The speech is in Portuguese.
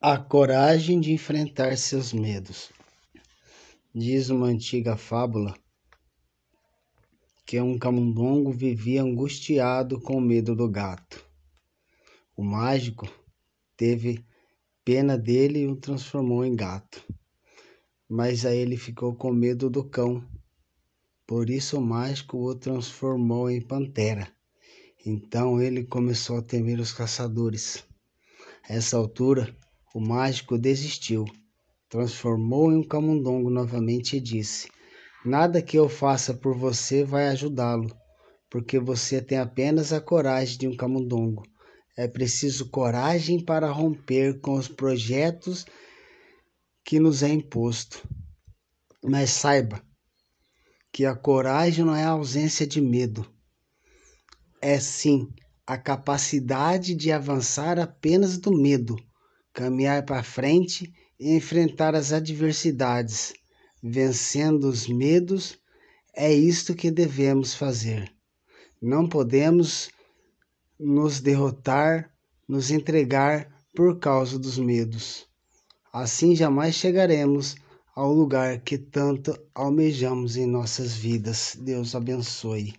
A coragem de enfrentar seus medos. Diz uma antiga fábula que um camundongo vivia angustiado com o medo do gato. O mágico teve pena dele e o transformou em gato. Mas aí ele ficou com medo do cão. Por isso o mágico o transformou em pantera. Então ele começou a temer os caçadores. A essa altura, o mágico desistiu, transformou em um camundongo novamente e disse: Nada que eu faça por você vai ajudá-lo, porque você tem apenas a coragem de um camundongo. É preciso coragem para romper com os projetos que nos é imposto. Mas saiba que a coragem não é a ausência de medo, é sim a capacidade de avançar apenas do medo caminhar para frente e enfrentar as adversidades, vencendo os medos, é isto que devemos fazer. Não podemos nos derrotar, nos entregar por causa dos medos. Assim jamais chegaremos ao lugar que tanto almejamos em nossas vidas. Deus abençoe.